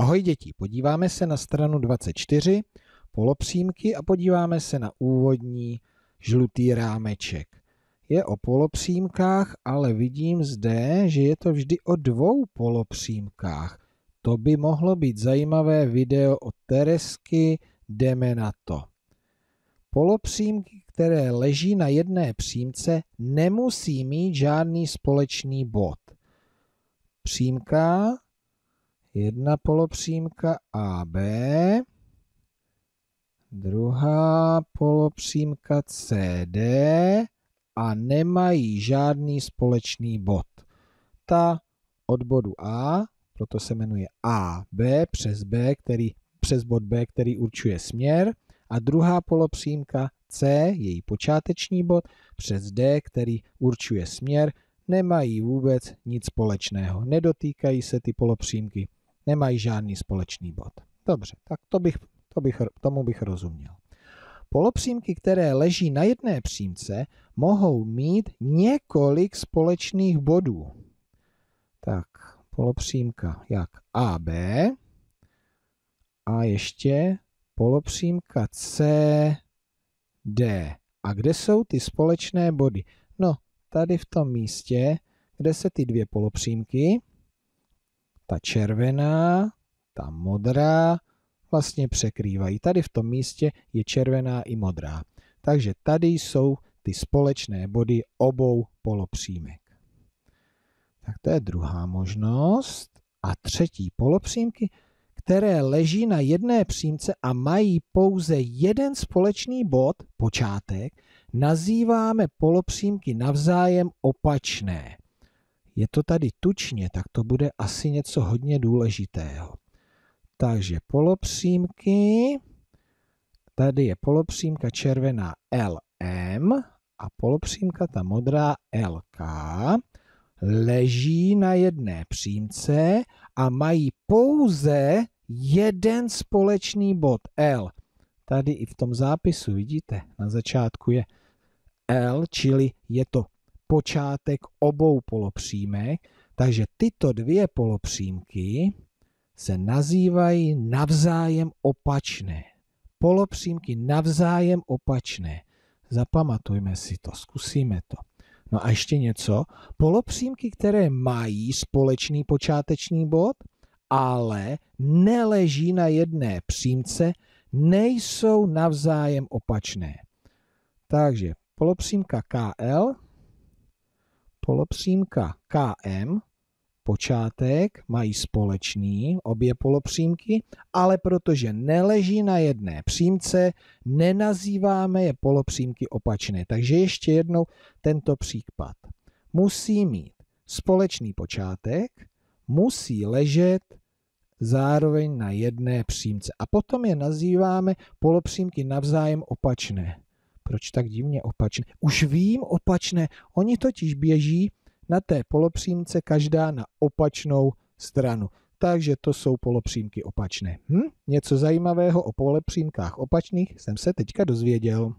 Ahoj děti, podíváme se na stranu 24, polopřímky a podíváme se na úvodní žlutý rámeček. Je o polopřímkách, ale vidím zde, že je to vždy o dvou polopřímkách. To by mohlo být zajímavé video od Teresky, jdeme na to. Polopřímky, které leží na jedné přímce, nemusí mít žádný společný bod. Přímka jedna polopřímka AB, druhá polopřímka CD a nemají žádný společný bod. Ta od bodu A, proto se jmenuje AB přes B, který přes bod B, který určuje směr, a druhá polopřímka C, její počáteční bod, přes D, který určuje směr, nemají vůbec nic společného. Nedotýkají se ty polopřímky nemají žádný společný bod. Dobře, tak to bych, to bych, tomu bych rozuměl. Polopřímky, které leží na jedné přímce, mohou mít několik společných bodů. Tak, polopřímka jak AB a ještě polopřímka CD. A kde jsou ty společné body? No, tady v tom místě, kde se ty dvě polopřímky ta červená, ta modrá vlastně překrývají. Tady v tom místě je červená i modrá. Takže tady jsou ty společné body obou polopřímek. Tak to je druhá možnost. A třetí polopřímky, které leží na jedné přímce a mají pouze jeden společný bod, počátek, nazýváme polopřímky navzájem opačné je to tady tučně, tak to bude asi něco hodně důležitého. Takže polopřímky, tady je polopřímka červená LM a polopřímka ta modrá LK leží na jedné přímce a mají pouze jeden společný bod L. Tady i v tom zápisu vidíte, na začátku je L, čili je to počátek obou polopřímek, takže tyto dvě polopřímky se nazývají navzájem opačné. Polopřímky navzájem opačné. Zapamatujme si to, zkusíme to. No a ještě něco. Polopřímky, které mají společný počáteční bod, ale neleží na jedné přímce, nejsou navzájem opačné. Takže polopřímka KL polopřímka KM, počátek mají společný obě polopřímky, ale protože neleží na jedné přímce, nenazýváme je polopřímky opačné. Takže ještě jednou tento případ. Musí mít společný počátek, musí ležet zároveň na jedné přímce. A potom je nazýváme polopřímky navzájem opačné. Proč tak divně opačné? Už vím opačné. Oni totiž běží na té polopřímce každá na opačnou stranu. Takže to jsou polopřímky opačné. Hm? Něco zajímavého o polopřímkách opačných jsem se teďka dozvěděl.